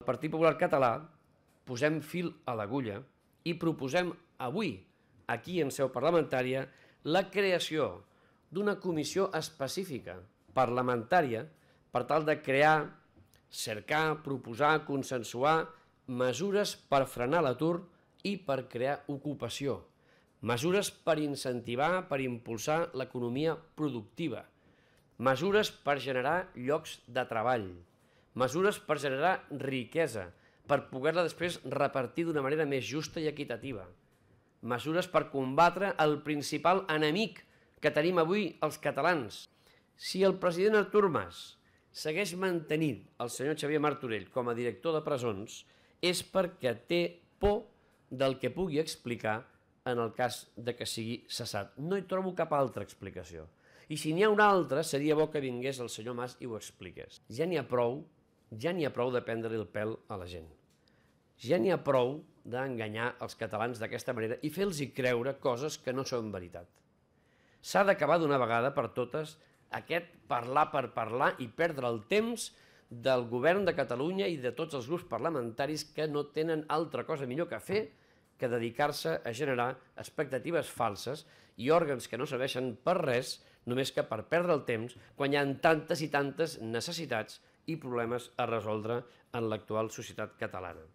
El Partit Popular Català posem fil a l'agulla i proposem avui, aquí en seu parlamentària, la creació d'una comissió específica parlamentària per tal de crear, cercar, proposar, consensuar mesures per frenar l'atur i per crear ocupació, mesures per incentivar, per impulsar l'economia productiva, mesures per generar llocs de treball, mesures per generar riquesa, per poder-la després repartir d'una manera més justa i equitativa. Mesures per combatre el principal enemic que tenim avui els catalans. Si el president Artur Mas segueix mantenint el senyor Xavier Martorell com a director de presons, és perquè té por del que pugui explicar en el cas de que sigui cessat. No hi trobo cap altra explicació. I si n'hi ha una altra, seria bo que vingués el senyor Mas i ho expliqués. Ja n'hi ha prou ja n'hi ha prou de prendre el pèl a la gent. Ja n'hi ha prou d'enganyar els catalans d'aquesta manera i fer-los creure coses que no són veritat. S'ha d'acabar d'una vegada per totes aquest parlar per parlar i perdre el temps del govern de Catalunya i de tots els grups parlamentaris que no tenen altra cosa millor que fer que dedicar-se a generar expectatives falses i òrgans que no serveixen per res, només que per perdre el temps, quan hi ha tantes i tantes necessitats i problemes a resoldre en l'actual societat catalana.